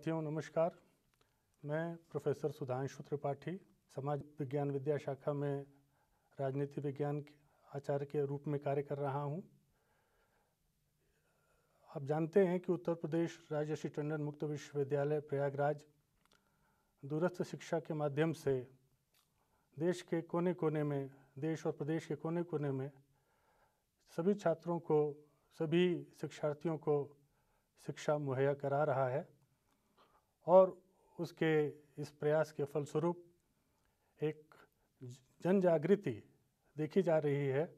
साथियों नमस्कार मैं प्रोफेसर सुधांशु त्रिपाठी समाज विज्ञान विद्या शाखा में राजनीति विज्ञान के आचार्य के रूप में कार्य कर रहा हूं। आप जानते हैं कि उत्तर प्रदेश राज्य श्री टंडन मुक्त विश्वविद्यालय प्रयागराज दूरस्थ शिक्षा के माध्यम से देश के कोने कोने में देश और प्रदेश के कोने कोने में सभी छात्रों को सभी शिक्षार्थियों को शिक्षा मुहैया करा रहा है और उसके इस प्रयास के फलस्वरूप एक जन जागृति देखी जा रही है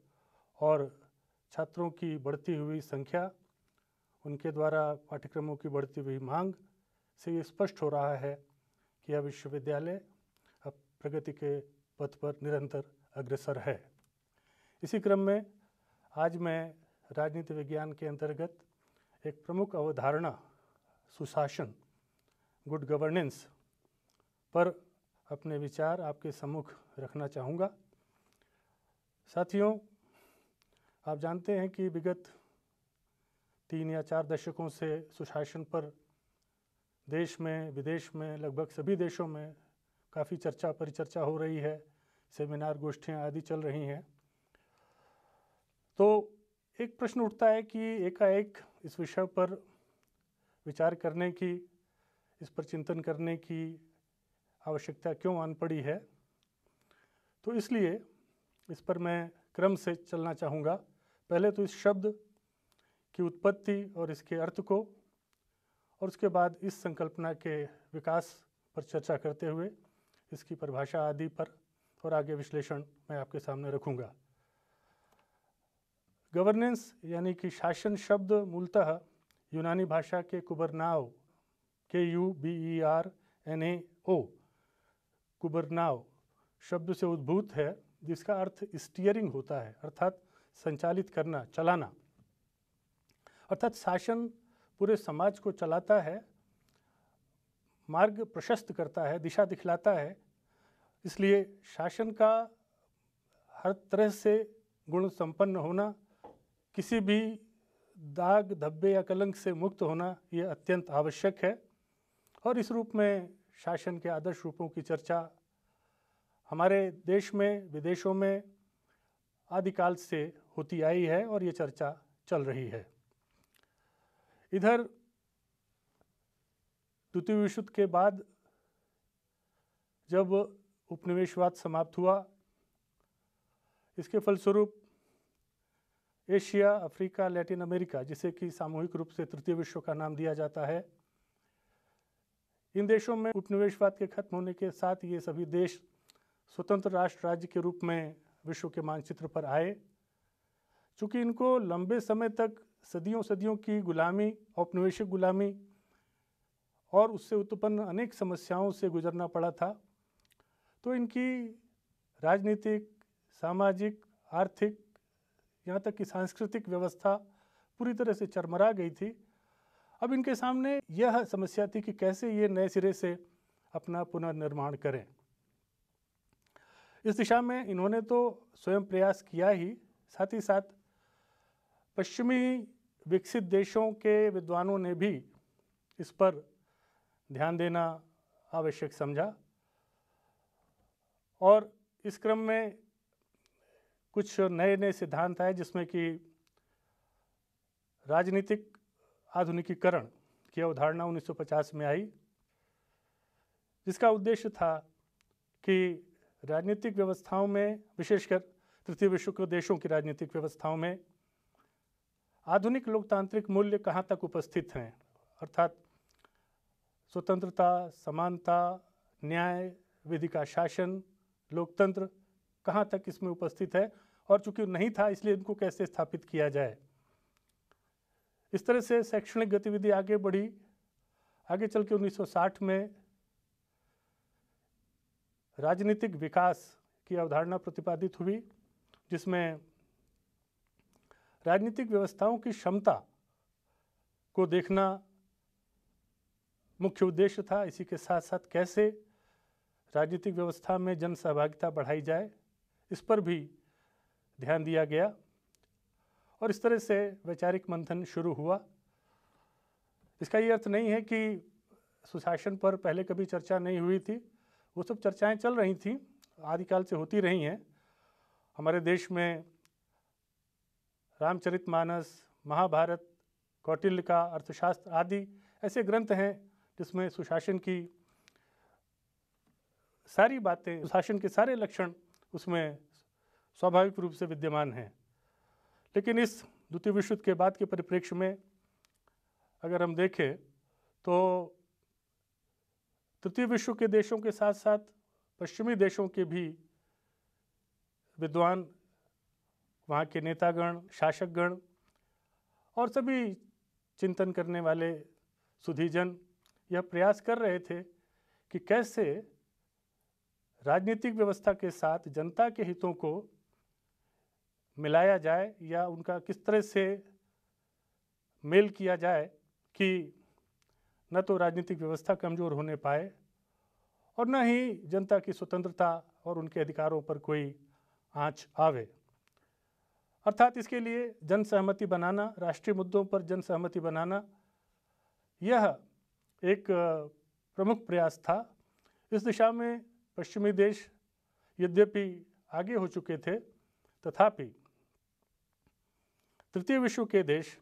और छात्रों की बढ़ती हुई संख्या उनके द्वारा पाठ्यक्रमों की बढ़ती हुई मांग से ये स्पष्ट हो रहा है कि यह विश्वविद्यालय अब प्रगति के पथ पर निरंतर अग्रसर है इसी क्रम में आज मैं राजनीति विज्ञान के अंतर्गत एक प्रमुख अवधारणा सुशासन गुड गवर्नेंस पर अपने विचार आपके सम्मुख रखना चाहूँगा साथियों आप जानते हैं कि विगत तीन या चार दशकों से सुशासन पर देश में विदेश में लगभग सभी देशों में काफ़ी चर्चा परिचर्चा हो रही है सेमिनार गोष्ठियाँ आदि चल रही हैं तो एक प्रश्न उठता है कि एकाएक इस विषय पर विचार करने की इस पर चिंतन करने की आवश्यकता क्यों आन पड़ी है तो इसलिए इस पर मैं क्रम से चलना चाहूँगा पहले तो इस शब्द की उत्पत्ति और इसके अर्थ को और उसके बाद इस संकल्पना के विकास पर चर्चा करते हुए इसकी परिभाषा आदि पर और आगे विश्लेषण मैं आपके सामने रखूँगा गवर्नेंस यानी कि शासन शब्द मूलतः यूनानी भाषा के कुबरनाव के U B E R N A O कुबरनाव शब्द से उद्भूत है जिसका अर्थ स्टीयरिंग होता है अर्थात संचालित करना चलाना अर्थात शासन पूरे समाज को चलाता है मार्ग प्रशस्त करता है दिशा दिखलाता है इसलिए शासन का हर तरह से गुण संपन्न होना किसी भी दाग धब्बे या कलंक से मुक्त होना ये अत्यंत आवश्यक है और इस रूप में शासन के आदर्श रूपों की चर्चा हमारे देश में विदेशों में आदिकाल से होती आई है और ये चर्चा चल रही है इधर द्वितीय विश्व के बाद जब उपनिवेशवाद समाप्त हुआ इसके फलस्वरूप एशिया अफ्रीका लैटिन अमेरिका जिसे कि सामूहिक रूप से तृतीय विश्व का नाम दिया जाता है इन देशों में उपनिवेशवाद के खत्म होने के साथ ये सभी देश स्वतंत्र राष्ट्र राज्य के रूप में विश्व के मानचित्र पर आए चूँकि इनको लंबे समय तक सदियों सदियों की गुलामी औपनिवेशिक गुलामी और उससे उत्पन्न अनेक समस्याओं से गुजरना पड़ा था तो इनकी राजनीतिक सामाजिक आर्थिक यहाँ तक कि सांस्कृतिक व्यवस्था पूरी तरह से चरमरा गई थी अब इनके सामने यह समस्या थी कि कैसे ये नए सिरे से अपना पुनर्निर्माण करें इस दिशा में इन्होंने तो स्वयं प्रयास किया ही साथ ही साथ पश्चिमी विकसित देशों के विद्वानों ने भी इस पर ध्यान देना आवश्यक समझा और इस क्रम में कुछ नए नए सिद्धांत आए जिसमें कि राजनीतिक आधुनिकीकरण की अवधारणा 1950 में आई जिसका उद्देश्य था कि राजनीतिक व्यवस्थाओं में विशेषकर तृतीय विश्व के देशों की राजनीतिक व्यवस्थाओं में आधुनिक लोकतांत्रिक मूल्य कहाँ तक उपस्थित हैं अर्थात स्वतंत्रता समानता न्याय विधि का शासन लोकतंत्र कहाँ तक इसमें उपस्थित है और चूंकि नहीं था इसलिए इनको कैसे स्थापित किया जाए इस तरह से शैक्षणिक गतिविधि आगे बढ़ी आगे चल के 1960 में राजनीतिक विकास की अवधारणा प्रतिपादित हुई जिसमें राजनीतिक व्यवस्थाओं की क्षमता को देखना मुख्य उद्देश्य था इसी के साथ साथ कैसे राजनीतिक व्यवस्था में जन सहभागिता बढ़ाई जाए इस पर भी ध्यान दिया गया और इस तरह से वैचारिक मंथन शुरू हुआ इसका ये अर्थ नहीं है कि सुशासन पर पहले कभी चर्चा नहीं हुई थी वो सब चर्चाएं चल रही थी आदिकाल से होती रही हैं हमारे देश में रामचरितमानस महाभारत कौटिल्य का अर्थशास्त्र आदि ऐसे ग्रंथ हैं जिसमें सुशासन की सारी बातें सुशासन के सारे लक्षण उसमें स्वाभाविक रूप से विद्यमान हैं लेकिन इस द्वितीय विश्व युद्ध के बाद के परिप्रेक्ष्य में अगर हम देखें तो तृतीय विश्व के देशों के साथ साथ पश्चिमी देशों के भी विद्वान वहाँ के नेतागण शासकगण और सभी चिंतन करने वाले सुधीजन यह प्रयास कर रहे थे कि कैसे राजनीतिक व्यवस्था के साथ जनता के हितों को मिलाया जाए या उनका किस तरह से मेल किया जाए कि न तो राजनीतिक व्यवस्था कमज़ोर होने पाए और न ही जनता की स्वतंत्रता और उनके अधिकारों पर कोई आँच आवे अर्थात इसके लिए जन सहमति बनाना राष्ट्रीय मुद्दों पर जन सहमति बनाना यह एक प्रमुख प्रयास था इस दिशा में पश्चिमी देश यद्यपि आगे हो चुके थे तथापि तृतीय विश्व के देश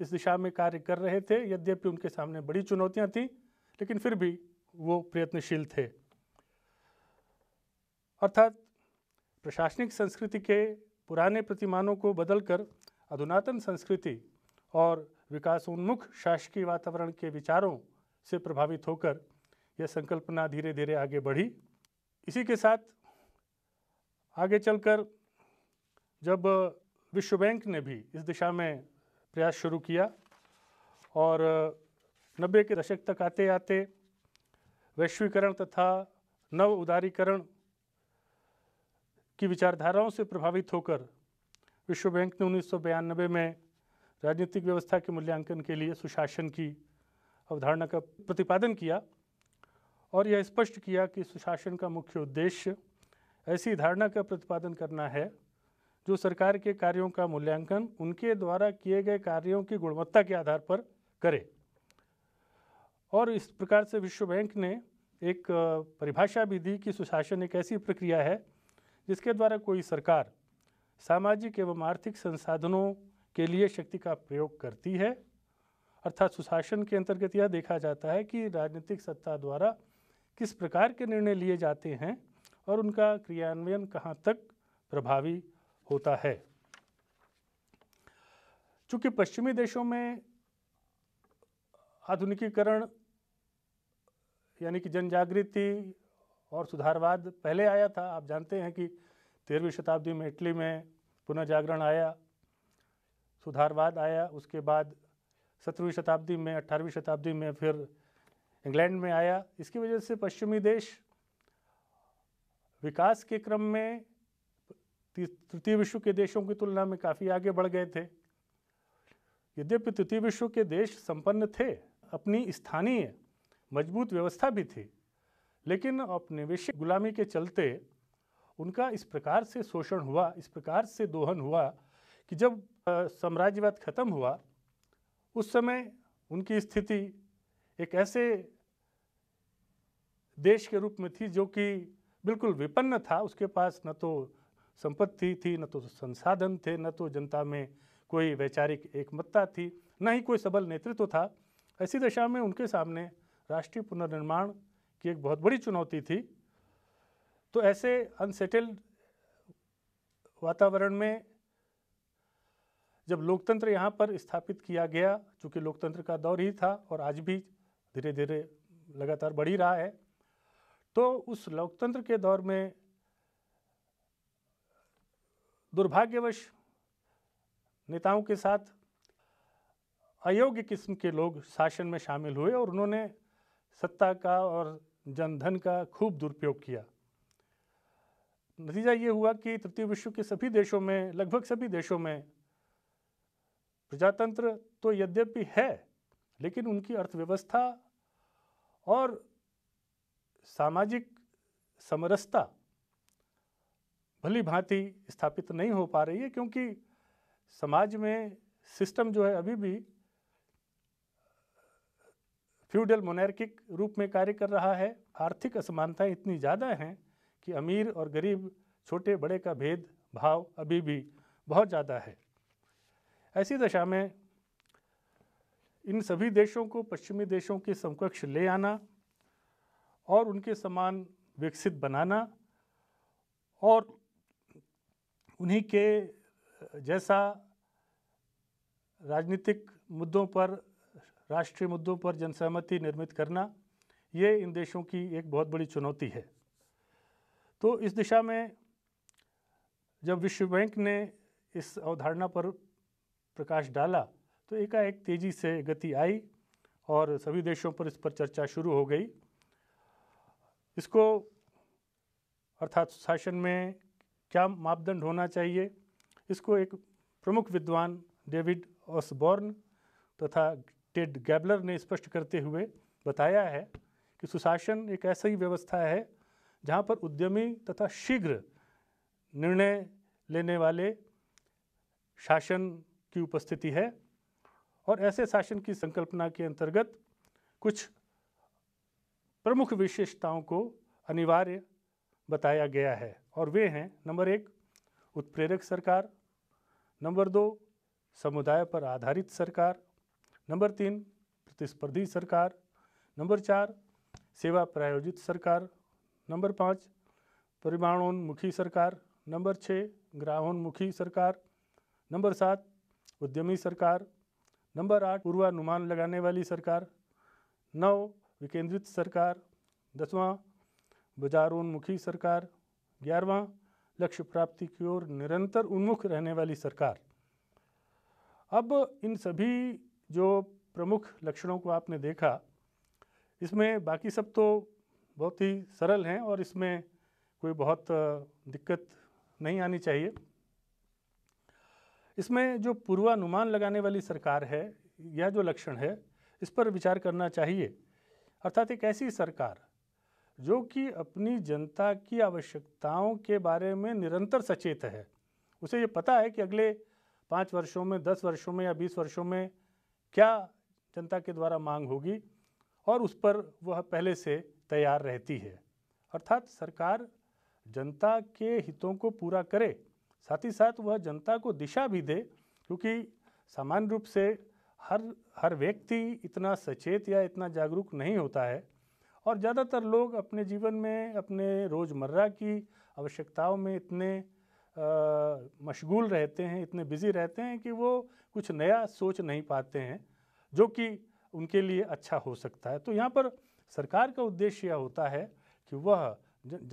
इस दिशा में कार्य कर रहे थे यद्यपि उनके सामने बड़ी चुनौतियां थीं लेकिन फिर भी वो प्रयत्नशील थे अर्थात प्रशासनिक संस्कृति के पुराने प्रतिमानों को बदलकर अधुनातन संस्कृति और विकासोन्मुख शासकीय वातावरण के विचारों से प्रभावित होकर यह संकल्पना धीरे धीरे आगे बढ़ी इसी के साथ आगे चलकर जब विश्व बैंक ने भी इस दिशा में प्रयास शुरू किया और नब्बे के दशक तक आते आते वैश्वीकरण तथा नव उदारीकरण की विचारधाराओं से प्रभावित होकर विश्व बैंक ने उन्नीस में राजनीतिक व्यवस्था के मूल्यांकन के लिए सुशासन की अवधारणा का प्रतिपादन किया और यह स्पष्ट किया कि सुशासन का मुख्य उद्देश्य ऐसी धारणा का प्रतिपादन करना है जो सरकार के कार्यों का मूल्यांकन उनके द्वारा किए गए कार्यों की गुणवत्ता के आधार पर करे और इस प्रकार से विश्व बैंक ने एक परिभाषा भी दी कि सुशासन एक ऐसी प्रक्रिया है जिसके द्वारा कोई सरकार सामाजिक एवं आर्थिक संसाधनों के लिए शक्ति का प्रयोग करती है अर्थात सुशासन के अंतर्गत यह देखा जाता है कि राजनीतिक सत्ता द्वारा किस प्रकार के निर्णय लिए जाते हैं और उनका क्रियान्वयन कहाँ तक प्रभावी होता है चूंकि पश्चिमी देशों में आधुनिकीकरण यानी कि जनजागृति और सुधारवाद पहले आया था आप जानते हैं कि तेरहवीं शताब्दी में इटली में पुनर्जागरण आया सुधारवाद आया उसके बाद सत्रहवीं शताब्दी में अट्ठारहवीं शताब्दी में फिर इंग्लैंड में आया इसकी वजह से पश्चिमी देश विकास के क्रम में तृतीय विश्व के देशों की तुलना में काफ़ी आगे बढ़ गए थे यद्यपि तृतीय विश्व के देश संपन्न थे अपनी स्थानीय मजबूत व्यवस्था भी थी लेकिन औपनिवेशिक गुलामी के चलते उनका इस प्रकार से शोषण हुआ इस प्रकार से दोहन हुआ कि जब साम्राज्यवाद खत्म हुआ उस समय उनकी स्थिति एक ऐसे देश के रूप में थी जो कि बिल्कुल विपन्न था उसके पास न तो संपत्ति थी न तो संसाधन थे न तो जनता में कोई वैचारिक एकमतता थी न ही कोई सबल नेतृत्व तो था ऐसी दशा में उनके सामने राष्ट्रीय पुनर्निर्माण की एक बहुत बड़ी चुनौती थी तो ऐसे अनसेटल्ड वातावरण में जब लोकतंत्र यहाँ पर स्थापित किया गया चूँकि लोकतंत्र का दौर ही था और आज भी धीरे धीरे लगातार बढ़ ही रहा है तो उस लोकतंत्र के दौर में दुर्भाग्यवश नेताओं के साथ अयोग्य किस्म के लोग शासन में शामिल हुए और उन्होंने सत्ता का और जनधन का खूब दुरुपयोग किया नतीजा ये हुआ कि तृतीय विश्व के सभी देशों में लगभग सभी देशों में प्रजातंत्र तो यद्यपि है लेकिन उनकी अर्थव्यवस्था और सामाजिक समरसता भली भांति स्थापित नहीं हो पा रही है क्योंकि समाज में सिस्टम जो है अभी भी फ्यूडल मोनार्किक रूप में कार्य कर रहा है आर्थिक असमानताएं इतनी ज़्यादा हैं कि अमीर और गरीब छोटे बड़े का भेद भाव अभी भी बहुत ज़्यादा है ऐसी दशा में इन सभी देशों को पश्चिमी देशों के समकक्ष ले आना और उनके समान विकसित बनाना और उन्हीं के जैसा राजनीतिक मुद्दों पर राष्ट्रीय मुद्दों पर जनसहमति निर्मित करना ये इन देशों की एक बहुत बड़ी चुनौती है तो इस दिशा में जब विश्व बैंक ने इस अवधारणा पर प्रकाश डाला तो एकाएक तेज़ी से गति आई और सभी देशों पर इस पर चर्चा शुरू हो गई इसको अर्थात शासन में क्या मापदंड होना चाहिए इसको एक प्रमुख विद्वान डेविड ऑसबॉर्न तथा टेड गैबलर ने स्पष्ट करते हुए बताया है कि सुशासन एक ऐसा ही व्यवस्था है जहाँ पर उद्यमी तथा शीघ्र निर्णय लेने वाले शासन की उपस्थिति है और ऐसे शासन की संकल्पना के अंतर्गत कुछ प्रमुख विशेषताओं को अनिवार्य बताया गया है और वे हैं नंबर एक उत्प्रेरक सरकार नंबर दो समुदाय पर आधारित सरकार नंबर तीन प्रतिस्पर्धी सरकार नंबर चार सेवा प्रायोजित सरकार नंबर पाँच परिमाणोन्मुखी सरकार नंबर छः ग्राहोन्मुखी सरकार नंबर सात उद्यमी सरकार नंबर आठ पूर्वानुमान लगाने वाली सरकार नौ विकेंद्रित सरकार दसवां बाजारोन्मुखी सरकार ग्यारहवा लक्ष्य प्राप्ति की ओर निरंतर उन्मुख रहने वाली सरकार अब इन सभी जो प्रमुख लक्षणों को आपने देखा इसमें बाकी सब तो बहुत ही सरल हैं और इसमें कोई बहुत दिक्कत नहीं आनी चाहिए इसमें जो पूर्वानुमान लगाने वाली सरकार है या जो लक्षण है इस पर विचार करना चाहिए अर्थात एक ऐसी सरकार जो कि अपनी जनता की आवश्यकताओं के बारे में निरंतर सचेत है उसे ये पता है कि अगले पाँच वर्षों में दस वर्षों में या बीस वर्षों में क्या जनता के द्वारा मांग होगी और उस पर वह पहले से तैयार रहती है अर्थात सरकार जनता के हितों को पूरा करे साथ ही साथ वह जनता को दिशा भी दे क्योंकि सामान्य रूप से हर हर व्यक्ति इतना सचेत या इतना जागरूक नहीं होता है और ज़्यादातर लोग अपने जीवन में अपने रोज़मर्रा की आवश्यकताओं में इतने मशगूल रहते हैं इतने बिज़ी रहते हैं कि वो कुछ नया सोच नहीं पाते हैं जो कि उनके लिए अच्छा हो सकता है तो यहाँ पर सरकार का उद्देश्य यह होता है कि वह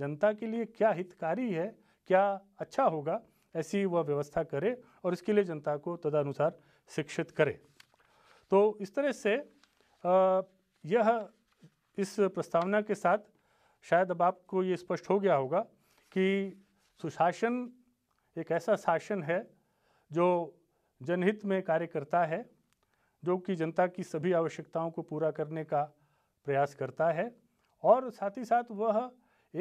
जनता के लिए क्या हितकारी है क्या अच्छा होगा ऐसी वह व्यवस्था करे और इसके लिए जनता को तदनुसार शिक्षित करे तो इस तरह से यह इस प्रस्तावना के साथ शायद अब आपको ये स्पष्ट हो गया होगा कि सुशासन एक ऐसा शासन है जो जनहित में कार्य करता है जो कि जनता की सभी आवश्यकताओं को पूरा करने का प्रयास करता है और साथ ही साथ वह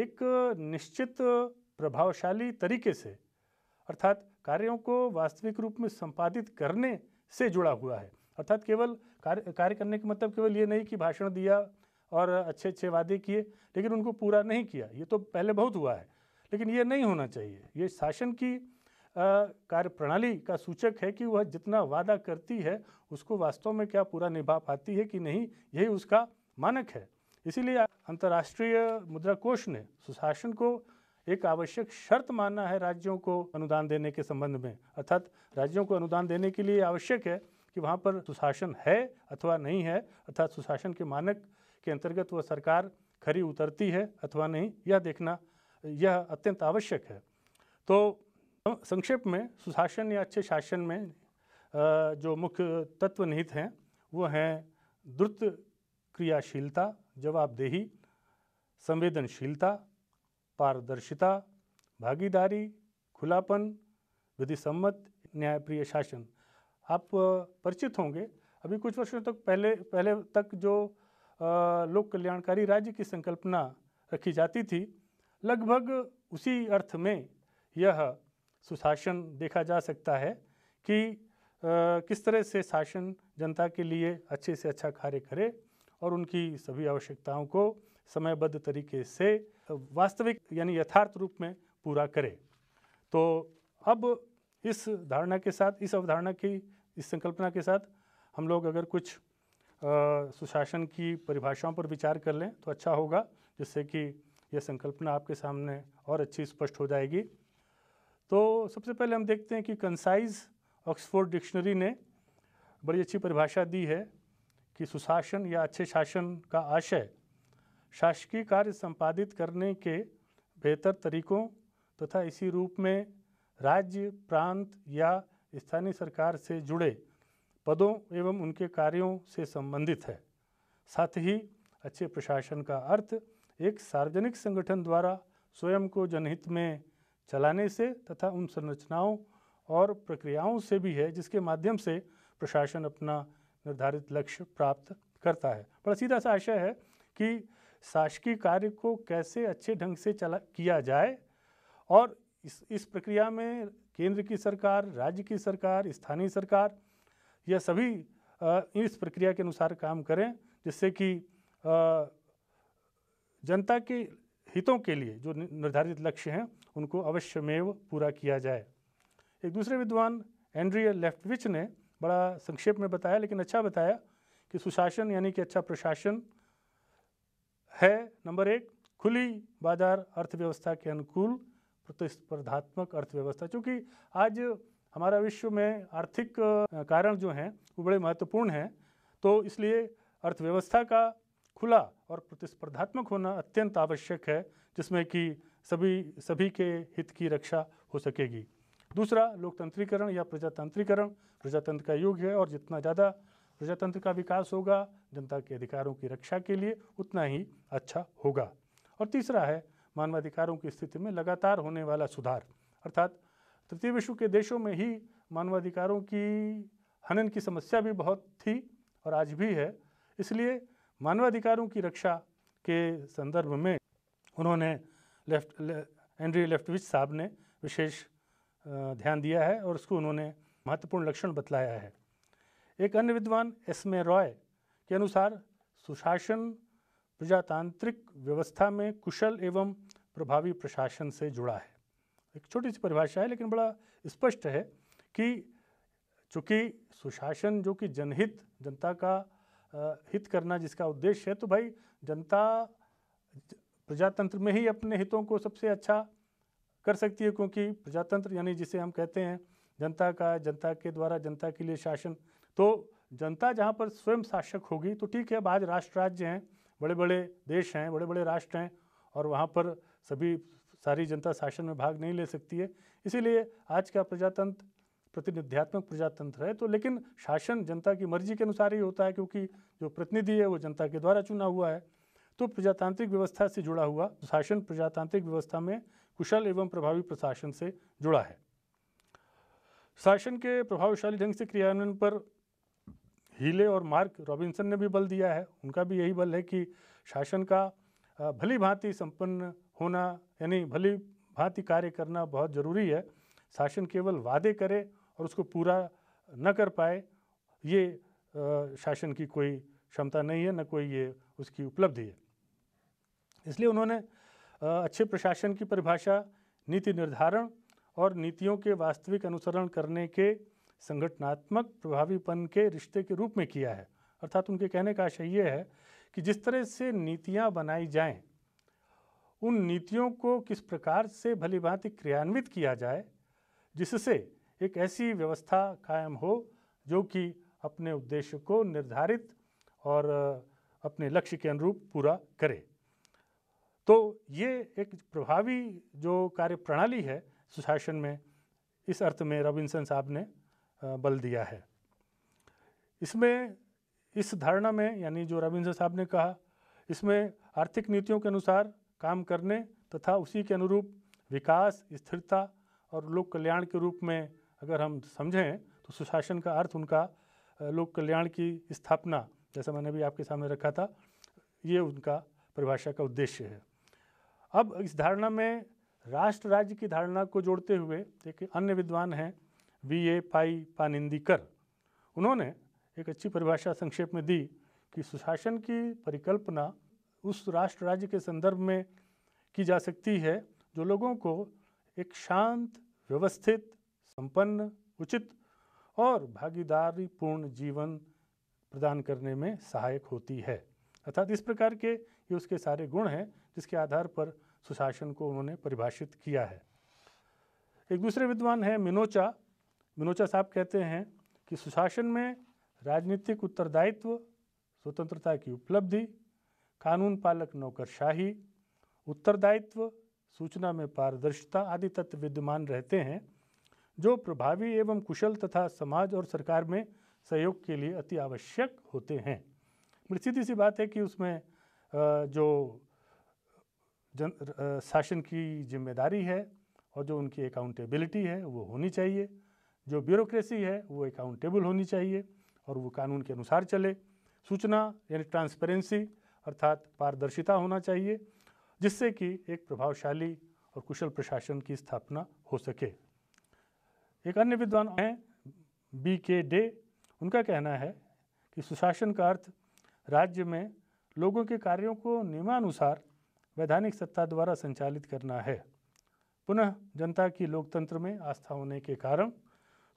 एक निश्चित प्रभावशाली तरीके से अर्थात कार्यों को वास्तविक रूप में संपादित करने से जुड़ा हुआ है अर्थात केवल कार्य कार्य करने का मतलब केवल ये नहीं कि भाषण दिया और अच्छे अच्छे वादे किए लेकिन उनको पूरा नहीं किया ये तो पहले बहुत हुआ है लेकिन ये नहीं होना चाहिए ये शासन की कार्य प्रणाली का सूचक है कि वह जितना वादा करती है उसको वास्तव में क्या पूरा निभा पाती है कि नहीं यही उसका मानक है इसीलिए अंतर्राष्ट्रीय मुद्रा कोष ने सुशासन को एक आवश्यक शर्त माना है राज्यों को अनुदान देने के संबंध में अर्थात राज्यों को अनुदान देने के लिए आवश्यक है कि वहाँ पर सुशासन है अथवा नहीं है अर्थात सुशासन के मानक के अंतर्गत वह सरकार खरी उतरती है अथवा नहीं यह देखना यह अत्यंत आवश्यक है तो संक्षेप में सुशासन या अच्छे शासन में जो मुख्य तत्व निहित हैं वो हैं द्रुत क्रियाशीलता जवाबदेही संवेदनशीलता पारदर्शिता भागीदारी खुलापन विधिसम्मत न्यायप्रिय शासन आप परिचित होंगे अभी कुछ वर्षों तक पहले पहले तक जो लोक कल्याणकारी राज्य की संकल्पना रखी जाती थी लगभग उसी अर्थ में यह सुशासन देखा जा सकता है कि किस तरह से शासन जनता के लिए अच्छे से अच्छा कार्य करे और उनकी सभी आवश्यकताओं को समयबद्ध तरीके से वास्तविक यानी यथार्थ रूप में पूरा करे तो अब इस धारणा के साथ इस अवधारणा की इस संकल्पना के साथ हम लोग अगर कुछ सुशासन की परिभाषाओं पर विचार कर लें तो अच्छा होगा जिससे कि यह संकल्पना आपके सामने और अच्छी स्पष्ट हो जाएगी तो सबसे पहले हम देखते हैं कि कंसाइज ऑक्सफोर्ड डिक्शनरी ने बड़ी अच्छी परिभाषा दी है कि सुशासन या अच्छे शासन का आशय शासकीय कार्य संपादित करने के बेहतर तरीकों तथा इसी रूप में राज्य प्रांत या स्थानीय सरकार से जुड़े पदों एवं उनके कार्यों से संबंधित है साथ ही अच्छे प्रशासन का अर्थ एक सार्वजनिक संगठन द्वारा स्वयं को जनहित में चलाने से तथा उन संरचनाओं और प्रक्रियाओं से भी है जिसके माध्यम से प्रशासन अपना निर्धारित लक्ष्य प्राप्त करता है बड़ा सीधा सा आशय है कि शासकीय कार्य को कैसे अच्छे ढंग से चला किया जाए और इस इस प्रक्रिया में केंद्र की सरकार राज्य की सरकार स्थानीय सरकार यह सभी इस प्रक्रिया के अनुसार काम करें जिससे कि जनता के हितों के लिए जो निर्धारित लक्ष्य हैं उनको अवश्यमेव पूरा किया जाए एक दूसरे विद्वान एंड्रिय लेफ्टविच ने बड़ा संक्षेप में बताया लेकिन अच्छा बताया कि सुशासन यानी कि अच्छा प्रशासन है नंबर एक खुली बाजार अर्थव्यवस्था के अनुकूल प्रतिस्पर्धात्मक अर्थव्यवस्था क्योंकि आज हमारा विश्व में आर्थिक कारण जो हैं वो बड़े महत्वपूर्ण हैं तो इसलिए अर्थव्यवस्था का खुला और प्रतिस्पर्धात्मक होना अत्यंत आवश्यक है जिसमें कि सभी सभी के हित की रक्षा हो सकेगी दूसरा लोकतंत्रीकरण या प्रजातंत्रीकरण प्रजातंत्र का युग है और जितना ज़्यादा प्रजातंत्र का विकास होगा जनता के अधिकारों की रक्षा के लिए उतना ही अच्छा होगा और तीसरा है मानवाधिकारों की स्थिति में लगातार होने वाला सुधार अर्थात तृतीय विश्व के देशों में ही मानवाधिकारों की हनन की समस्या भी बहुत थी और आज भी है इसलिए मानवाधिकारों की रक्षा के संदर्भ में उन्होंने लेफ्ट ले, एंड्री लेफ्टविच साहब ने विशेष ध्यान दिया है और उसको उन्होंने महत्वपूर्ण लक्षण बतलाया है एक अन्य विद्वान एस मे रॉय के अनुसार सुशासन प्रजातांत्रिक व्यवस्था में कुशल एवं प्रभावी प्रशासन से जुड़ा है एक छोटी सी परिभाषा है लेकिन बड़ा स्पष्ट है कि चूँकि सुशासन जो कि जनहित जनता का हित करना जिसका उद्देश्य है तो भाई जनता प्रजातंत्र में ही अपने हितों को सबसे अच्छा कर सकती है क्योंकि प्रजातंत्र यानी जिसे हम कहते हैं जनता का जनता के द्वारा जनता के लिए शासन तो जनता जहाँ पर स्वयं शासक होगी तो ठीक है आज राष्ट्र राज्य हैं बड़े बड़े देश हैं बड़े बड़े राष्ट्र हैं और वहाँ पर सभी सारी जनता शासन में भाग नहीं ले सकती है इसीलिए आज का प्रजातंत्र प्रतिनिध्यात्मक प्रजातंत्र है तो लेकिन शासन जनता की मर्जी के अनुसार ही होता है क्योंकि जो प्रतिनिधि है वो जनता के द्वारा चुना हुआ है तो प्रजातांत्रिक व्यवस्था से जुड़ा हुआ शासन प्रजातांत्रिक व्यवस्था में कुशल एवं प्रभावी प्रशासन से जुड़ा है शासन के प्रभावशाली ढंग से क्रियान्वयन पर हीले और मार्क रॉबिन्सन ने भी बल दिया है उनका भी यही बल है कि शासन का भली भांति संपन्न होना यानी भली भांति कार्य करना बहुत ज़रूरी है शासन केवल वादे करे और उसको पूरा न कर पाए ये शासन की कोई क्षमता नहीं है न कोई ये उसकी उपलब्धि है इसलिए उन्होंने अच्छे प्रशासन की परिभाषा नीति निर्धारण और नीतियों के वास्तविक अनुसरण करने के संगठनात्मक प्रभावीपन के रिश्ते के रूप में किया है अर्थात उनके कहने का आशय ये है कि जिस तरह से नीतियाँ बनाई जाएँ उन नीतियों को किस प्रकार से भलीभांति क्रियान्वित किया जाए जिससे एक ऐसी व्यवस्था कायम हो जो कि अपने उद्देश्य को निर्धारित और अपने लक्ष्य के अनुरूप पूरा करे तो ये एक प्रभावी जो कार्य प्रणाली है सुशासन में इस अर्थ में रविंसन साहब ने बल दिया है इसमें इस धारणा में यानी जो रविंसन साहब ने कहा इसमें आर्थिक नीतियों के अनुसार काम करने तथा उसी के अनुरूप विकास स्थिरता और लोक कल्याण के रूप में अगर हम समझें तो सुशासन का अर्थ उनका लोक कल्याण की स्थापना जैसा मैंने भी आपके सामने रखा था ये उनका परिभाषा का उद्देश्य है अब इस धारणा में राष्ट्र राज्य की धारणा को जोड़ते हुए एक अन्य विद्वान हैं वी ए पाई पानिंदीकर उन्होंने एक अच्छी परिभाषा संक्षेप में दी कि सुशासन की परिकल्पना उस राष्ट्र राज्य के संदर्भ में की जा सकती है जो लोगों को एक शांत व्यवस्थित संपन्न उचित और भागीदारी पूर्ण जीवन प्रदान करने में सहायक होती है अर्थात इस प्रकार के ये उसके सारे गुण हैं जिसके आधार पर सुशासन को उन्होंने परिभाषित किया है एक दूसरे विद्वान है मिनोचा मिनोचा साहब कहते हैं कि सुशासन में राजनीतिक उत्तरदायित्व स्वतंत्रता की उपलब्धि कानून पालक नौकरशाही उत्तरदायित्व सूचना में पारदर्शिता आदि तत्व विद्यमान रहते हैं जो प्रभावी एवं कुशल तथा समाज और सरकार में सहयोग के लिए अति आवश्यक होते हैं सीधी सी बात है कि उसमें जो जन शासन की जिम्मेदारी है और जो उनकी अकाउंटेबिलिटी है वो होनी चाहिए जो ब्यूरोक्रेसी है वो अकाउंटेबल होनी चाहिए और वो कानून के अनुसार चले सूचना यानी ट्रांसपेरेंसी अर्थात पारदर्शिता होना चाहिए जिससे कि एक प्रभावशाली और कुशल प्रशासन की स्थापना हो सके एक अन्य विद्वान हैं बी के डे उनका कहना है कि सुशासन का अर्थ राज्य में लोगों के कार्यों को नियमानुसार वैधानिक सत्ता द्वारा संचालित करना है पुनः जनता की लोकतंत्र में आस्था होने के कारण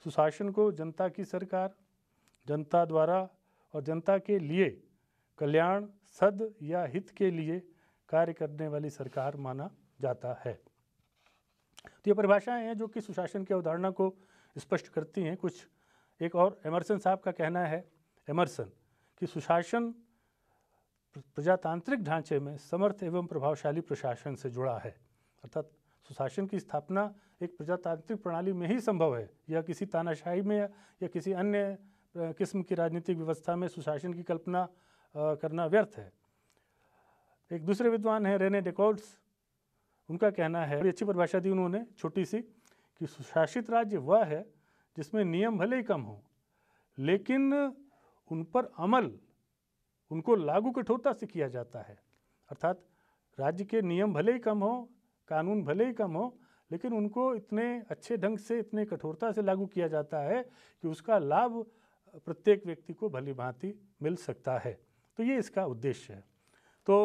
सुशासन को जनता की सरकार जनता द्वारा और जनता के लिए कल्याण सद या हित के लिए कार्य करने वाली सरकार माना जाता है तो ये परिभाषाएं हैं जो कि सुशासन की अवधारणा को स्पष्ट करती हैं कुछ एक और एमरसन साहब का कहना है एमरसन कि सुशासन प्रजातांत्रिक ढांचे में समर्थ एवं प्रभावशाली प्रशासन से जुड़ा है अर्थात सुशासन की स्थापना एक प्रजातांत्रिक प्रणाली में ही संभव है या किसी तानाशाही में या किसी अन्य किस्म की राजनीतिक व्यवस्था में सुशासन की कल्पना करना व्यर्थ है एक दूसरे विद्वान है रेने डेकॉर्ड्स उनका कहना है बड़ी अच्छी परिभाषा दी उन्होंने छोटी सी कि सुशासित राज्य वह है जिसमें नियम भले ही कम हो लेकिन उन पर अमल उनको लागू कठोरता से किया जाता है अर्थात राज्य के नियम भले ही कम हो कानून भले ही कम हो लेकिन उनको इतने अच्छे ढंग से इतने कठोरता से लागू किया जाता है कि उसका लाभ प्रत्येक व्यक्ति को भली भांति मिल सकता है तो ये इसका उद्देश्य है तो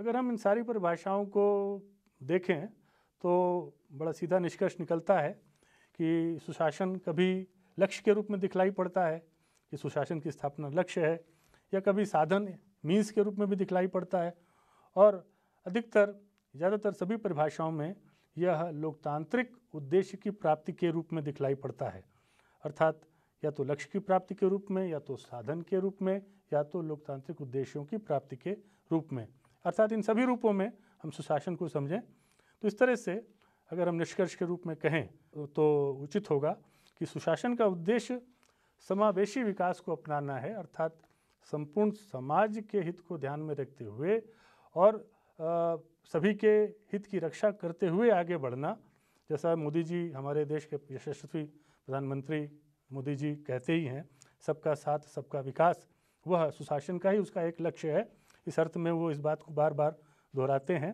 अगर हम इन सारी परिभाषाओं को देखें तो बड़ा सीधा निष्कर्ष निकलता है कि सुशासन कभी लक्ष्य के रूप में दिखलाई पड़ता है कि सुशासन की स्थापना लक्ष्य है या कभी साधन मीन्स के रूप में भी दिखलाई पड़ता है और अधिकतर ज़्यादातर सभी परिभाषाओं में यह लोकतांत्रिक उद्देश्य की प्राप्ति के रूप में दिखलाई पड़ता है अर्थात या तो लक्ष्य की प्राप्ति के रूप में या तो साधन के रूप में या तो लोकतांत्रिक उद्देश्यों की प्राप्ति के रूप में अर्थात इन सभी रूपों में हम सुशासन को समझें तो इस तरह से अगर हम निष्कर्ष के रूप में कहें तो उचित होगा कि सुशासन का उद्देश्य समावेशी विकास को अपनाना है अर्थात संपूर्ण समाज के हित को ध्यान में रखते हुए और आ, सभी के हित की रक्षा करते हुए आगे बढ़ना जैसा मोदी जी हमारे देश के यशस्वी प्रधानमंत्री मोदी जी कहते ही हैं सबका साथ सबका विकास वह सुशासन का ही उसका एक लक्ष्य है इस अर्थ में वो इस बात को बार बार दोहराते हैं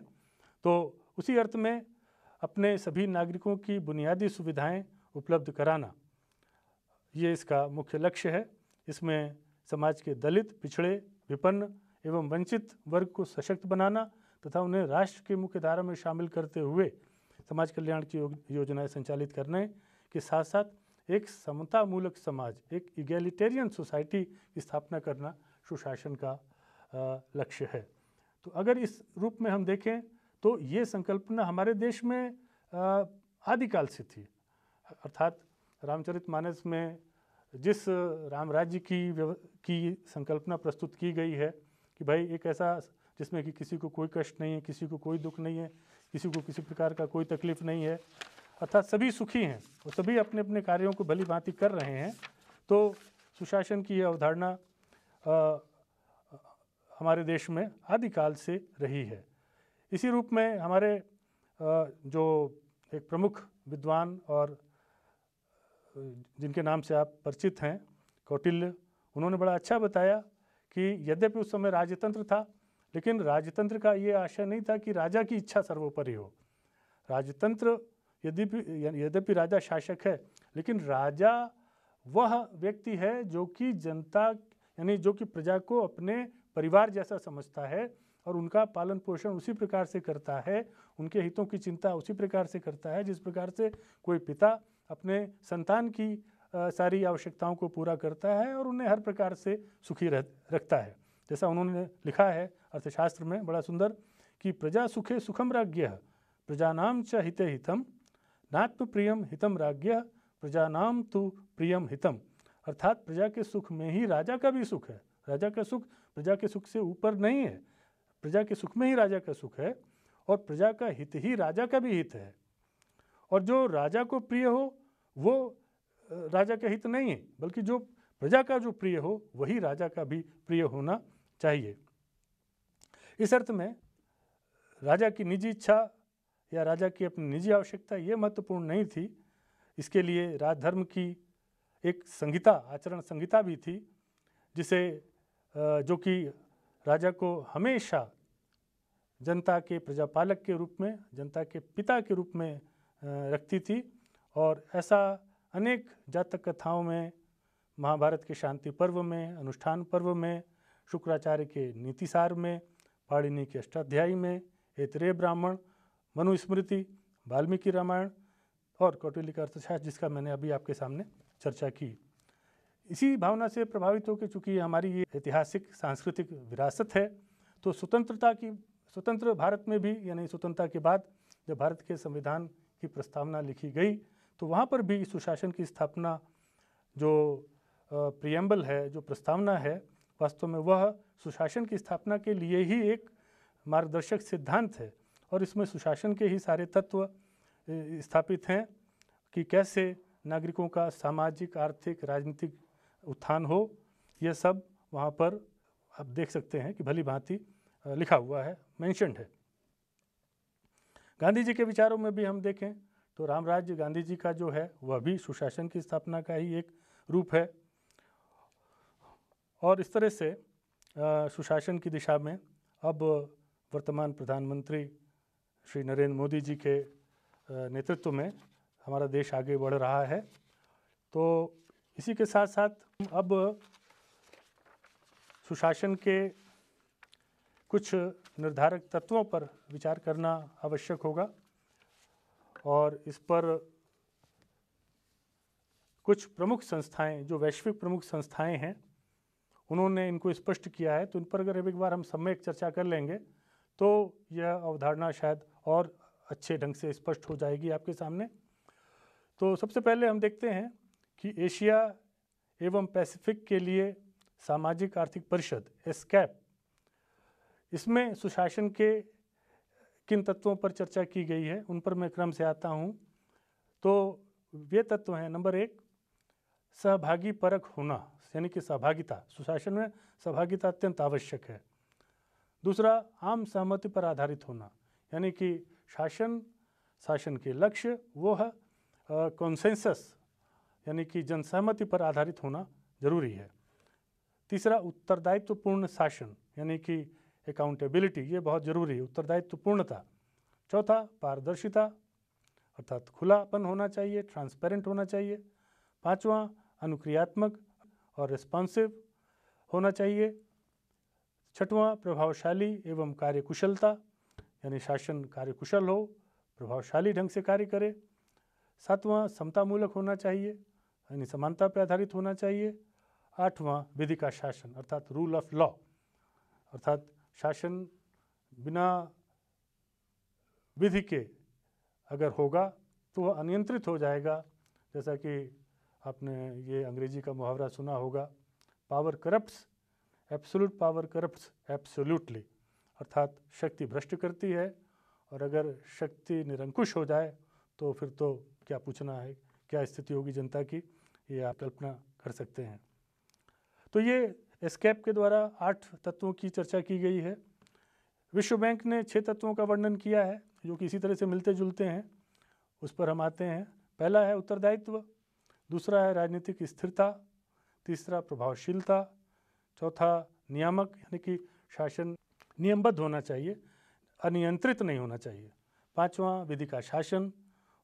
तो उसी अर्थ में अपने सभी नागरिकों की बुनियादी सुविधाएं उपलब्ध कराना ये इसका मुख्य लक्ष्य है इसमें समाज के दलित पिछड़े विपन्न एवं वंचित वर्ग को सशक्त बनाना तथा उन्हें राष्ट्र की मुख्य धारा में शामिल करते हुए समाज कल्याण की योजनाएं संचालित करने के साथ साथ एक समतामूलक समाज एक इगैलिटेरियन सोसाइटी की स्थापना करना सुशासन का लक्ष्य है तो अगर इस रूप में हम देखें तो ये संकल्पना हमारे देश में आदिकाल से थी अर्थात रामचरित मानस में जिस राम राज्य की की संकल्पना प्रस्तुत की गई है कि भाई एक ऐसा जिसमें कि किसी को कोई कष्ट नहीं है किसी को कोई दुख नहीं है किसी को किसी प्रकार का कोई तकलीफ़ नहीं है अर्थात सभी सुखी हैं और सभी अपने अपने कार्यों को भली भांति कर रहे हैं तो सुशासन की यह अवधारणा हमारे देश में आदिकाल से रही है इसी रूप में हमारे आ, जो एक प्रमुख विद्वान और जिनके नाम से आप परिचित हैं कौटिल्य उन्होंने बड़ा अच्छा बताया कि यद्यपि उस समय राजतंत्र था लेकिन राजतंत्र का ये आशय नहीं था कि राजा की इच्छा सर्वोपरि हो राजतंत्र यदि यद्यपि राजा शासक है लेकिन राजा वह व्यक्ति है जो कि जनता यानी जो कि प्रजा को अपने परिवार जैसा समझता है और उनका पालन पोषण उसी प्रकार से करता है उनके हितों की चिंता उसी प्रकार से करता है जिस प्रकार से कोई पिता अपने संतान की सारी आवश्यकताओं को पूरा करता है और उन्हें हर प्रकार से सुखी रह रखता है जैसा उन्होंने लिखा है अर्थशास्त्र में बड़ा सुंदर कि प्रजा सुखे सुखम प्रजा नाम च हिते हितम नात्म प्रियम हितम राज्ञ प्रजानाम तु प्रियम हितम अर्थात प्रजा के सुख में ही राजा का भी सुख है राजा का सुख प्रजा के सुख से ऊपर नहीं है प्रजा के सुख में ही राजा का सुख है और प्रजा का हित ही राजा का भी हित है और जो राजा को प्रिय हो वो राजा का हित नहीं है बल्कि जो प्रजा का जो प्रिय हो वही राजा का भी प्रिय होना चाहिए इस अर्थ में राजा की निजी इच्छा या राजा की अपनी निजी आवश्यकता ये महत्वपूर्ण नहीं थी इसके लिए राजधर्म की एक संहिता आचरण संहिता भी थी जिसे जो कि राजा को हमेशा जनता के प्रजापालक के रूप में जनता के पिता के रूप में रखती थी और ऐसा अनेक जातक कथाओं में महाभारत के शांति पर्व में अनुष्ठान पर्व में शुक्राचार्य के नीतिसार में पाड़िनी के अष्टाध्यायी में इतरे ब्राह्मण मनुस्मृति वाल्मीकि रामायण और कौटिल्य अर्थशास्त्र जिसका मैंने अभी आपके सामने चर्चा की इसी भावना से प्रभावित होकर चूँकि हमारी ये ऐतिहासिक सांस्कृतिक विरासत है तो स्वतंत्रता की स्वतंत्र भारत में भी यानी स्वतंत्रता के बाद जब भारत के संविधान की प्रस्तावना लिखी गई तो वहाँ पर भी सुशासन की स्थापना जो प्रियम्बल है जो प्रस्तावना है वास्तव में वह सुशासन की स्थापना के लिए ही एक मार्गदर्शक सिद्धांत है और इसमें सुशासन के ही सारे तत्व स्थापित हैं कि कैसे नागरिकों का सामाजिक आर्थिक राजनीतिक उत्थान हो यह सब वहाँ पर आप देख सकते हैं कि भली भांति लिखा हुआ है मैंशनड है गांधी जी के विचारों में भी हम देखें तो रामराज्य गांधी जी का जो है वह भी सुशासन की स्थापना का ही एक रूप है और इस तरह से सुशासन की दिशा में अब वर्तमान प्रधानमंत्री श्री नरेंद्र मोदी जी के नेतृत्व में हमारा देश आगे बढ़ रहा है तो इसी के साथ साथ अब सुशासन के कुछ निर्धारक तत्वों पर विचार करना आवश्यक होगा और इस पर कुछ प्रमुख संस्थाएं जो वैश्विक प्रमुख संस्थाएं हैं उन्होंने इनको स्पष्ट किया है तो इन पर अगर एक बार हम सम्यक चर्चा कर लेंगे तो यह अवधारणा शायद और अच्छे ढंग से स्पष्ट हो जाएगी आपके सामने तो सबसे पहले हम देखते हैं कि एशिया एवं पैसिफिक के लिए सामाजिक आर्थिक परिषद एसकैप इसमें सुशासन के किन तत्वों पर चर्चा की गई है उन पर मैं क्रम से आता हूँ तो ये तत्व हैं नंबर एक सहभागी परक होना यानी कि सहभागिता सुशासन में सहभागिता अत्यंत आवश्यक है दूसरा आम सहमति पर आधारित होना यानी कि शासन शासन के लक्ष्य वो है कॉन्सेंसस यानी कि जनसहमति पर आधारित होना जरूरी है तीसरा उत्तरदायित्वपूर्ण शासन यानी कि अकाउंटेबिलिटी ये बहुत ज़रूरी है उत्तरदायित्वपूर्णता चौथा पारदर्शिता अर्थात खुलापन होना चाहिए ट्रांसपेरेंट होना चाहिए पांचवा अनुक्रियात्मक और रिस्पॉन्सिव होना चाहिए छठवां प्रभावशाली एवं कार्यकुशलता यानी शासन कार्य कुशल हो प्रभावशाली ढंग से कार्य करे सातवां समतामूलक होना चाहिए यानी समानता पर आधारित होना चाहिए आठवां विधि का शासन अर्थात रूल ऑफ लॉ अर्थात शासन बिना विधि के अगर होगा तो वह अनियंत्रित हो जाएगा जैसा कि आपने ये अंग्रेजी का मुहावरा सुना होगा power corrupts absolute power corrupt absolutely अर्थात शक्ति भ्रष्ट करती है और अगर शक्ति निरंकुश हो जाए तो फिर तो क्या पूछना है क्या स्थिति होगी जनता की ये आप कल्पना कर सकते हैं तो ये एस्केप के द्वारा आठ तत्वों की चर्चा की गई है विश्व बैंक ने छः तत्वों का वर्णन किया है जो कि इसी तरह से मिलते जुलते हैं उस पर हम आते हैं पहला है उत्तरदायित्व दूसरा है राजनीतिक स्थिरता तीसरा प्रभावशीलता चौथा नियामक यानी कि शासन नियमबद्ध होना चाहिए अनियंत्रित नहीं होना चाहिए पांचवा विधि का शासन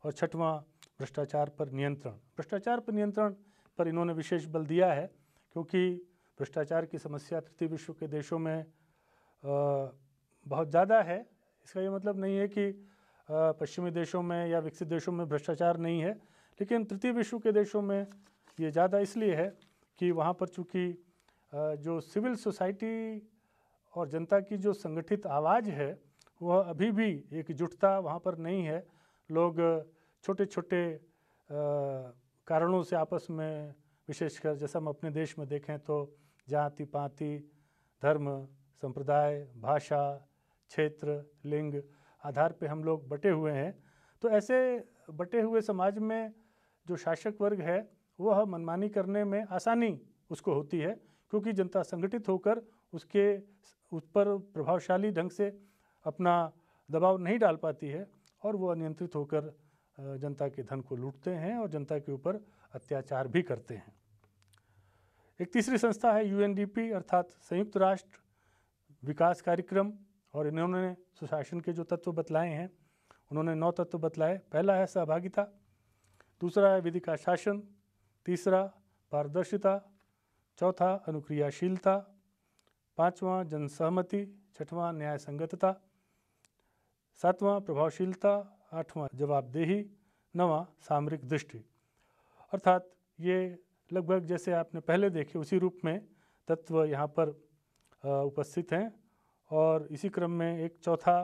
और छठवां भ्रष्टाचार पर नियंत्रण भ्रष्टाचार पर नियंत्रण पर इन्होंने विशेष बल दिया है क्योंकि भ्रष्टाचार की समस्या तृतीय विश्व के देशों में आ, बहुत ज़्यादा है इसका ये मतलब नहीं है कि पश्चिमी देशों में या विकसित देशों में भ्रष्टाचार नहीं है लेकिन तृतीय विश्व के देशों में ये ज़्यादा इसलिए है कि वहाँ पर चूँकि जो सिविल सोसाइटी और जनता की जो संगठित आवाज़ है वह अभी भी एकजुटता वहाँ पर नहीं है लोग छोटे छोटे कारणों से आपस में विशेषकर जैसा हम अपने देश में देखें तो जाति पाति धर्म संप्रदाय भाषा क्षेत्र लिंग आधार पे हम लोग बटे हुए हैं तो ऐसे बटे हुए समाज में जो शासक वर्ग है वह मनमानी करने में आसानी उसको होती है क्योंकि जनता संगठित होकर उसके उस पर प्रभावशाली ढंग से अपना दबाव नहीं डाल पाती है और वो अनियंत्रित होकर जनता के धन को लूटते हैं और जनता के ऊपर अत्याचार भी करते हैं एक तीसरी संस्था है यू अर्थात संयुक्त राष्ट्र विकास कार्यक्रम और इन्होंने सुशासन के जो तत्व बतलाए हैं उन्होंने नौ तत्व बतलाए पहला है सहभागिता दूसरा है विधि का शासन तीसरा पारदर्शिता चौथा अनुक्रियाशीलता पांचवा जनसहमति छठवां न्याय संगतता सातवां प्रभावशीलता आठवां जवाबदेही नवा सामरिक दृष्टि अर्थात ये लगभग जैसे आपने पहले देखे उसी रूप में तत्व यहाँ पर उपस्थित हैं और इसी क्रम में एक चौथा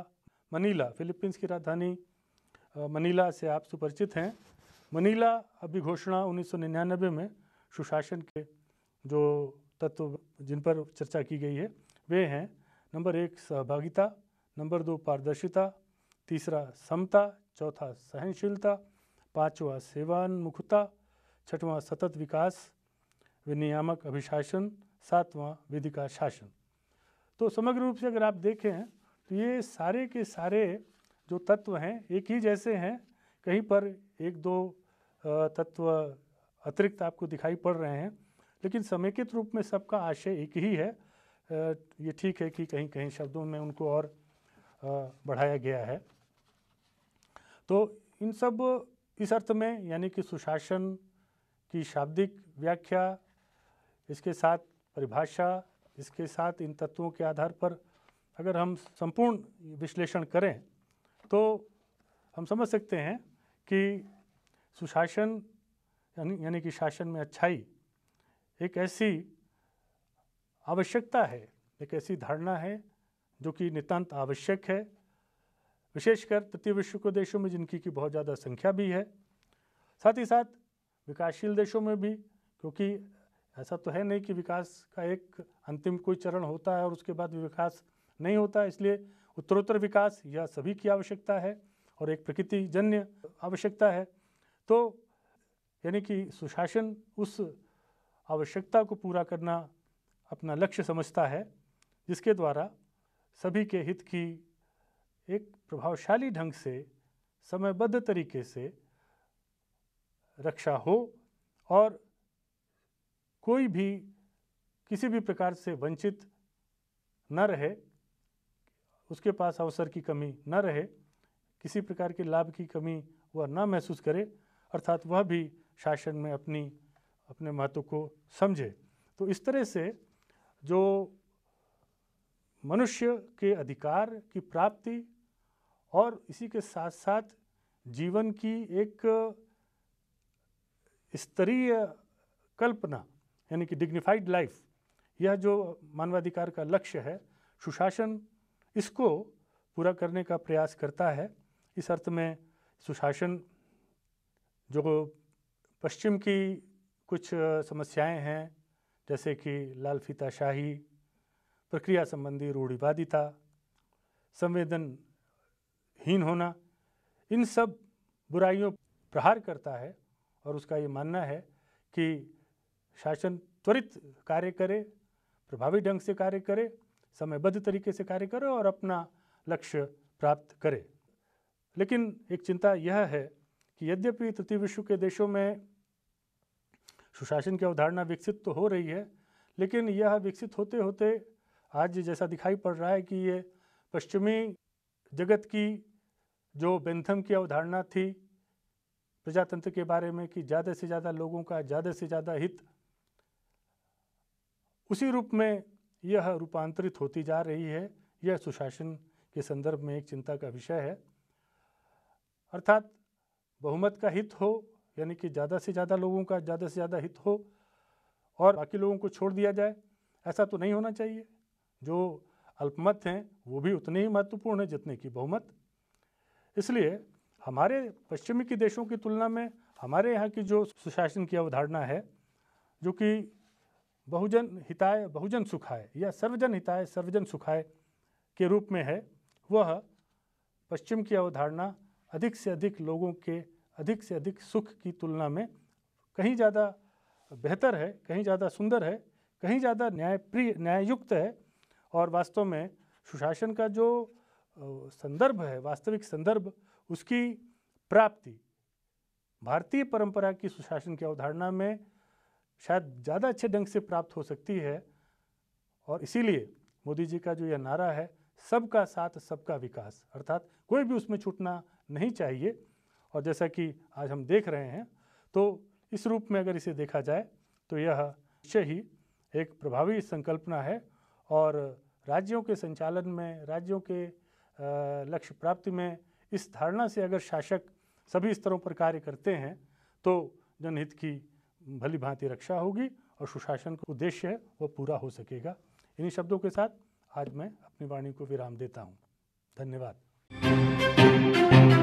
मनीला फिलीपींस की राजधानी मनीला से आप सुपरिचित हैं मनीला अभिघोषणा 1999 में सुशासन के जो तत्व जिन पर चर्चा की गई है वे हैं नंबर एक सहभागिता नंबर दो पारदर्शिता तीसरा समता चौथा सहनशीलता पांचवा सेवान्मुखता छठवां सतत विकास विनियामक अभिशासन सातवां विधि का शासन तो समग्र रूप से अगर आप देखें तो ये सारे के सारे जो तत्व हैं एक ही जैसे हैं कहीं पर एक दो तत्व अतिरिक्त आपको दिखाई पड़ रहे हैं लेकिन समेकित रूप में सबका आशय एक ही है ये ठीक है कि कहीं कहीं शब्दों में उनको और बढ़ाया गया है तो इन सब इस अर्थ में यानी कि सुशासन की शाब्दिक व्याख्या इसके साथ परिभाषा इसके साथ इन तत्वों के आधार पर अगर हम संपूर्ण विश्लेषण करें तो हम समझ सकते हैं कि सुशासन यानी कि शासन में अच्छाई एक ऐसी आवश्यकता है एक ऐसी धारणा है जो कि नितांत आवश्यक है विशेषकर तृतीय विश्व के देशों में जिनकी की बहुत ज़्यादा संख्या भी है साथ ही साथ विकासशील देशों में भी क्योंकि ऐसा तो है नहीं कि विकास का एक अंतिम कोई चरण होता है और उसके बाद विकास नहीं होता इसलिए उत्तरोत्तर विकास यह सभी की आवश्यकता है और एक प्रकृतिजन्य आवश्यकता है तो यानी कि सुशासन उस आवश्यकता को पूरा करना अपना लक्ष्य समझता है जिसके द्वारा सभी के हित की एक प्रभावशाली ढंग से समयबद्ध तरीके से रक्षा हो और कोई भी किसी भी प्रकार से वंचित न रहे उसके पास अवसर की कमी न रहे किसी प्रकार के लाभ की कमी वह न महसूस करे अर्थात वह भी शासन में अपनी अपने महत्व को समझे तो इस तरह से जो मनुष्य के अधिकार की प्राप्ति और इसी के साथ साथ जीवन की एक स्तरीय कल्पना यानी कि डिग्निफाइड लाइफ यह जो मानवाधिकार का लक्ष्य है सुशासन इसको पूरा करने का प्रयास करता है इस अर्थ में सुशासन जो पश्चिम की कुछ समस्याएं हैं जैसे कि लाल फीता शाही प्रक्रिया संबंधी रूढ़िवादिता संवेदनहीन होना इन सब बुराइयों प्रहार करता है और उसका ये मानना है कि शासन त्वरित कार्य करे प्रभावी ढंग से कार्य करे समयबद्ध तरीके से कार्य करे और अपना लक्ष्य प्राप्त करे लेकिन एक चिंता यह है कि यद्यपि तृतीय विश्व के देशों में सुशासन की अवधारणा विकसित तो हो रही है लेकिन यह विकसित होते होते आज जैसा दिखाई पड़ रहा है कि ये पश्चिमी जगत की जो बेंथम की अवधारणा थी प्रजातंत्र के बारे में कि ज़्यादा से ज़्यादा लोगों का ज़्यादा से ज़्यादा हित उसी रूप में यह रूपांतरित होती जा रही है यह सुशासन के संदर्भ में एक चिंता का विषय है अर्थात बहुमत का हित हो यानी कि ज़्यादा से ज़्यादा लोगों का ज़्यादा से ज़्यादा हित हो और बाकी लोगों को छोड़ दिया जाए ऐसा तो नहीं होना चाहिए जो अल्पमत हैं वो भी उतने ही महत्वपूर्ण हैं जितने की बहुमत इसलिए हमारे पश्चिमी के देशों की तुलना में हमारे यहाँ की जो सुशासन की अवधारणा है जो कि बहुजन हिताय बहुजन सुखाय या सर्वजन हिताय सर्वजन सुखाय के रूप में है वह पश्चिम की अवधारणा अधिक से अधिक लोगों के अधिक से अधिक सुख की तुलना में कहीं ज़्यादा बेहतर है कहीं ज़्यादा सुंदर है कहीं ज़्यादा न्यायप्रिय न्यायुक्त है और वास्तव में सुशासन का जो संदर्भ है वास्तविक संदर्भ उसकी प्राप्ति भारतीय परंपरा की सुशासन की अवधारणा में शायद ज़्यादा अच्छे ढंग से प्राप्त हो सकती है और इसीलिए मोदी जी का जो यह नारा है सबका साथ सबका विकास अर्थात कोई भी उसमें छूटना नहीं चाहिए और जैसा कि आज हम देख रहे हैं तो इस रूप में अगर इसे देखा जाए तो यह निश्चय ही एक प्रभावी संकल्पना है और राज्यों के संचालन में राज्यों के लक्ष्य प्राप्ति में इस धारणा से अगर शासक सभी स्तरों पर कार्य करते हैं तो जनहित की भली भांति रक्षा होगी और सुशासन का उद्देश्य है वह पूरा हो सकेगा इन्हीं शब्दों के साथ आज मैं अपनी वाणी को विराम देता हूँ धन्यवाद